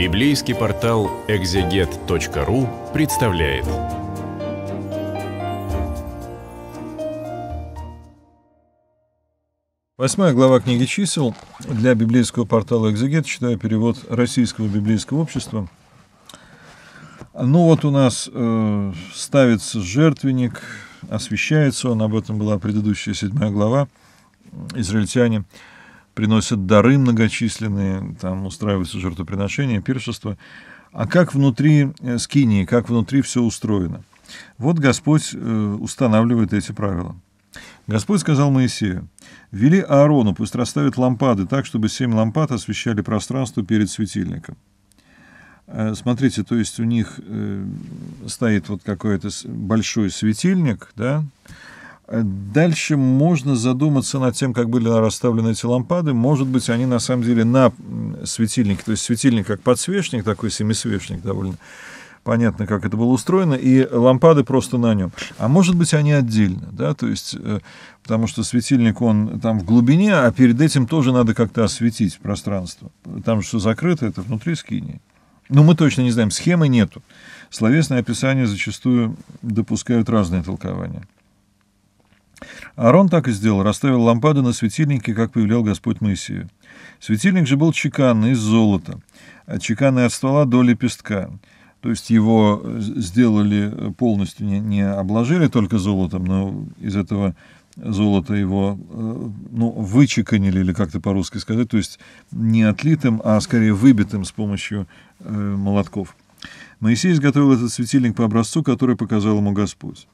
Библейский портал экзегет.ру представляет. Восьмая глава книги чисел для библейского портала «Экзегет», читаю перевод Российского библейского общества. Ну вот у нас э, ставится жертвенник, освещается он, об этом была предыдущая седьмая глава, израильтяне – приносят дары многочисленные, там устраиваются жертвоприношения, пиршества. А как внутри э, скинии, как внутри все устроено? Вот Господь э, устанавливает эти правила. Господь сказал Моисею, «Вели Аарону, пусть расставит лампады так, чтобы семь лампад освещали пространство перед светильником». Э, смотрите, то есть у них стоит вот какой-то большой светильник, да, Дальше можно задуматься над тем, как были расставлены эти лампады. Может быть, они на самом деле на светильнике, то есть светильник как подсвечник, такой семисвечник довольно понятно, как это было устроено, и лампады просто на нем. А может быть, они отдельно, да, то есть, э, потому что светильник, он там в глубине, а перед этим тоже надо как-то осветить пространство. Там же все закрыто, это внутри скини. Но мы точно не знаем, схемы нету. Словесное описание зачастую допускают разные толкования. Арон так и сделал, расставил лампады на светильнике, как повелел Господь Моисею. Светильник же был чеканный из золота, а чеканный от ствола до лепестка. То есть его э, сделали э, полностью, не, не обложили только золотом, но из этого золота его э, ну, вычеканили, или как-то по-русски сказать, то есть не отлитым, а скорее выбитым с помощью молотков. Моисей изготовил этот светильник по образцу, который показал ему Господь.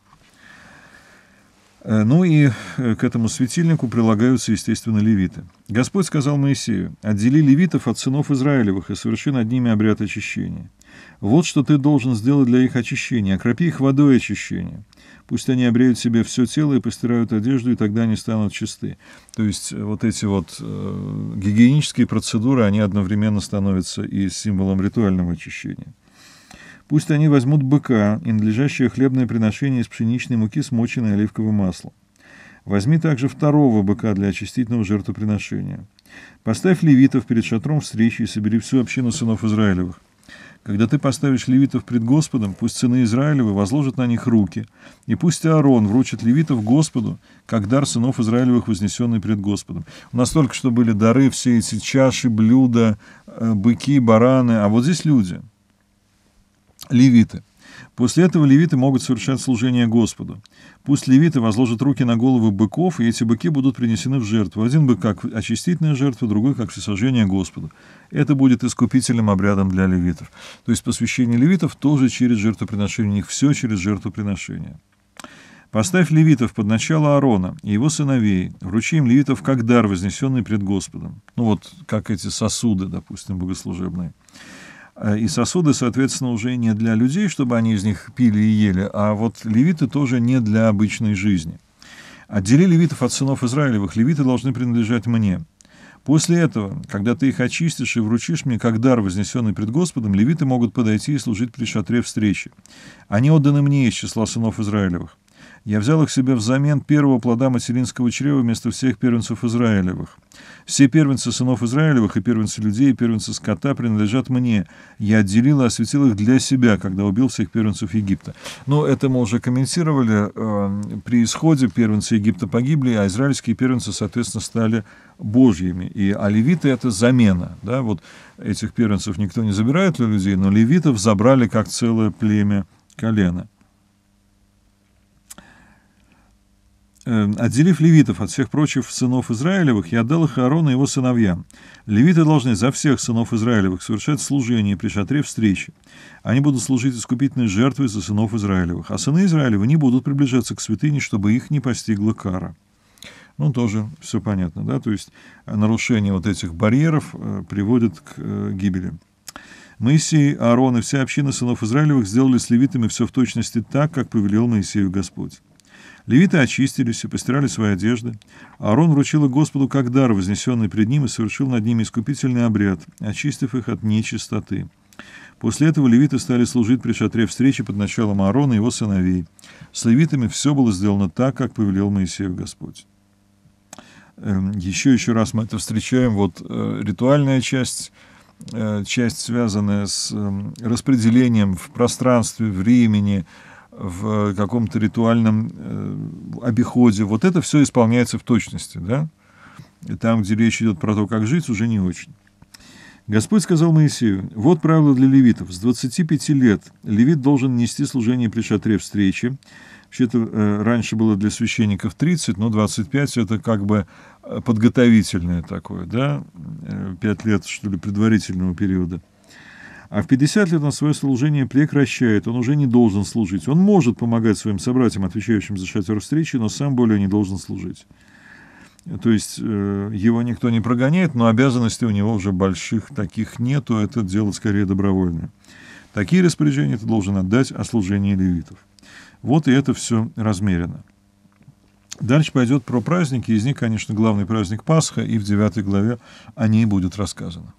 Э, ну и э, к этому светильнику прилагаются, естественно, левиты. Господь сказал Моисею, «Отдели левитов от сынов Израилевых и соверши над ними обряд очищения. Вот что ты должен сделать для их очищения, окропи их водой очищения. Пусть они обреют себе все тело и постирают одежду, и тогда они станут чисты». То есть э, вот эти вот гигиенические процедуры, они одновременно становятся и символом ритуального очищения. Пусть они возьмут быка и надлежащее хлебное приношение из пшеничной муки, смоченное оливковым маслом. Возьми также второго быка для очистительного жертвоприношения. Поставь левитов перед шатром встречи и собери всю общину сынов Израилевых. Когда ты поставишь левитов пред Господом, пусть сыны Израилевы возложат на них руки, и пусть Аарон вручит левитов Господу, как дар сынов Израилевых, вознесенный пред Господом. У нас только что были дары, все эти чаши, блюда, э, быки, бараны, а вот здесь люди – Левиты. После этого левиты могут совершать служение Господу. Пусть левиты возложат руки на головы быков, и эти быки будут принесены в жертву. Один бык как очистительная жертва, другой как всесожжение Господу. Это будет искупительным обрядом для левитов. То есть посвящение левитов тоже через жертвоприношение, у них все через жертвоприношение. Поставь левитов под начало Аарона и его сыновей, вручи им левитов как дар, вознесенный пред Господом. Ну вот, как эти сосуды, допустим, богослужебные. Э, и сосуды, соответственно, уже не для людей, чтобы они из них пили и ели, а вот левиты тоже не для обычной жизни. Отдели левитов от сынов Израилевых, левиты должны принадлежать мне. После этого, когда ты их очистишь и вручишь мне как дар, вознесенный пред Господом, левиты могут подойти и служить при шатре встречи. Они отданы мне из числа сынов Израилевых. Я взял их себе взамен первого плода материнского чрева вместо всех первенцев Израилевых. Все первенцы сынов Израилевых и первенцы людей, и первенцы скота принадлежат мне. Я отделил и осветил их для себя, когда убил всех первенцев Египта. Но ну, это мы уже комментировали. Э, при исходе первенцы Египта погибли, а израильские первенцы, соответственно, стали божьими. И, а левиты — это замена. Да? Вот этих первенцев никто не забирает для людей, но левитов забрали как целое племя колена. Эм, отделив левитов от всех прочих сынов Израилевых, я отдал их Аарону и его сыновьям. Левиты должны за всех сынов Израилевых совершать служение при шатре встречи. Они будут служить искупительной жертвой за сынов Израилевых, а сыны Израилева не будут приближаться к святыне, чтобы их не постигла кара. Ну, тоже все понятно, да, то есть э, нарушение вот этих барьеров э, приводит к э, гибели. Моисей, Аарон и вся община сынов Израилевых сделали с левитами все в точности так, как повелел Моисею Господь. Левиты очистились и постирали свои одежды. Аарон вручил их Господу как дар, вознесенный пред ним, и совершил над ними искупительный обряд, очистив их от нечистоты. После этого левиты стали служить при шатре встречи под началом Аарона и его сыновей. С левитами все было сделано так, как повелел Моисеев Господь. Еще эм, еще раз мы это встречаем. Вот э, ритуальная часть э, часть, связанная с эм, распределением в пространстве, времени, в каком-то ритуальном э, обиходе. Вот это все исполняется в точности, да? И там, где речь идет про то, как жить, уже не очень. Господь сказал Моисею, вот правило для левитов. С 25 лет левит должен нести служение при шатре встречи. Вообще-то э, раньше было для священников 30, но 25 это как бы э, подготовительное такое, да, 5 лет, что ли, предварительного периода. А в 50 лет он свое служение прекращает, он уже не должен служить. Он может помогать своим собратьям, отвечающим за шатер встречи, но сам более не должен служить. То есть э, его никто не прогоняет, но обязанностей у него уже больших таких нету, а это дело скорее добровольное. Такие распоряжения ты должен отдать о служении левитов. Вот и это все размерено. Дальше пойдет про праздники, из них, конечно, главный праздник Пасха, и в 9 главе о ней будет рассказано.